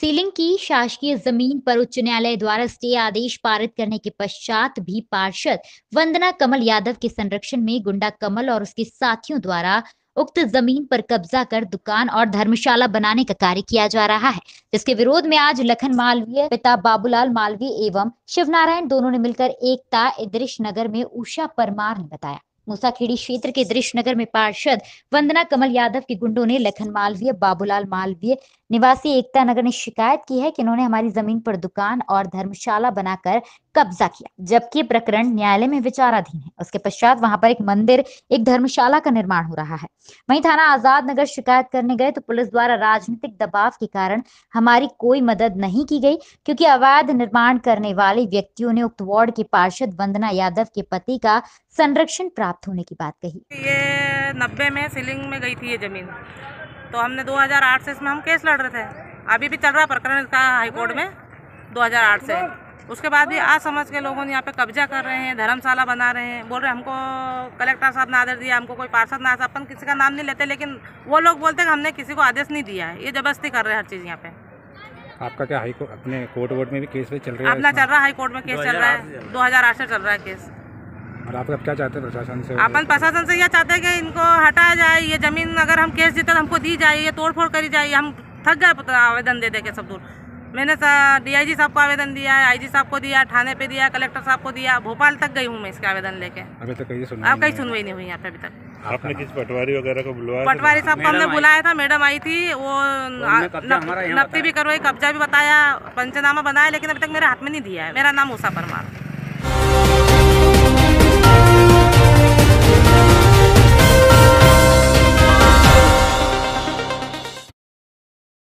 ceiling की शासकीय जमीन पर उच्च न्यायालय द्वारा स्टे आदेश पारित करने के पश्चात भी पार्षद वंदना कमल यादव के संरक्षण में गुंडा कमल और उसके साथियों द्वारा उक्त जमीन पर कब्जा कर दुकान और धर्मशाला बनाने का कार्य किया जा रहा है जिसके विरोध में आज लखन मालवीय पिता बाबूलाल मालवीय एवं शिवनारायण दोनों ने मिलकर एकता इदृश नगर में उषा परमार ने बताया मूसाखेड़ी क्षेत्र के नगर में पार्षद वंदना कमल यादव के गुंडों ने लखन मालवीय बाबूलाल मालवीय निवासी एकता नगर ने शिकायत की है कि उन्होंने हमारी जमीन पर दुकान और धर्मशाला बनाकर कब्जा किया जबकि प्रकरण न्यायालय में विचाराधीन है उसके पश्चात वहां पर एक मंदिर एक धर्मशाला का निर्माण हो रहा है वहीं थाना आजाद नगर शिकायत करने गए तो पुलिस द्वारा राजनीतिक दबाव के कारण हमारी कोई मदद नहीं की गई क्योंकि अवैध निर्माण करने वाले व्यक्तियों ने उक्त वार्ड के पार्षद वंदना यादव के पति का संरक्षण प्राप्त होने की बात कही ये नब्बे में सीलिंग में गई थी ये जमीन तो हमने 2008 से इसमें हम केस लड़ रहे थे अभी भी चल रहा प्रकरण हाईकोर्ट में 2008 से उसके बाद भी आज समझ के लोगों ने यहाँ पे कब्जा कर रहे हैं धर्मशाला बना रहे हैं बोल रहे हमको कलेक्टर साहब ने आदेश दिया हमको कोई पार्षद ना अपन किसी का नाम नहीं लेते लेकिन वो लोग बोलते हैं हमने किसी को आदेश नहीं दिया है ये जबरदस्ती कर रहे हैं हर चीज़ यहाँ पे आपका क्या हाई अपने कोर्ट वोर्ट में भी केस भी चल रहा है अपना चल रहा है हाई कोर्ट में केस चल रहा है दो से चल रहा है केस और आप क्या चाहते हैं प्रशासन से अपन प्रशासन से यह चाहते हैं कि इनको हटाया जाए ये जमीन अगर हम केस जीते तो हमको दी जाए ये तोड़फोड़ करी जाए हम थक गए आवेदन दे दे के सब दूर मैंने डीआईजी साहब को आवेदन दिया है आईजी साहब को दिया थाने पे दिया कलेक्टर साहब को दिया भोपाल तक गई हूँ मैं इसका आवेदन लेके अभी तक कहीं सुनवाई आप कहीं सुनवाई नहीं हुई यहाँ पे अभी तक आपने किस पटवारी वगैरह को बुलवाया पटवारी साहब को हमने बुलाया था मैडम आई थी वो तो नब्ती भी करवाई कब्जा भी बताया पंचनामा बनाया लेकिन अभी तक मेरे हाथ में नहीं दिया है मेरा नाम उषा परमार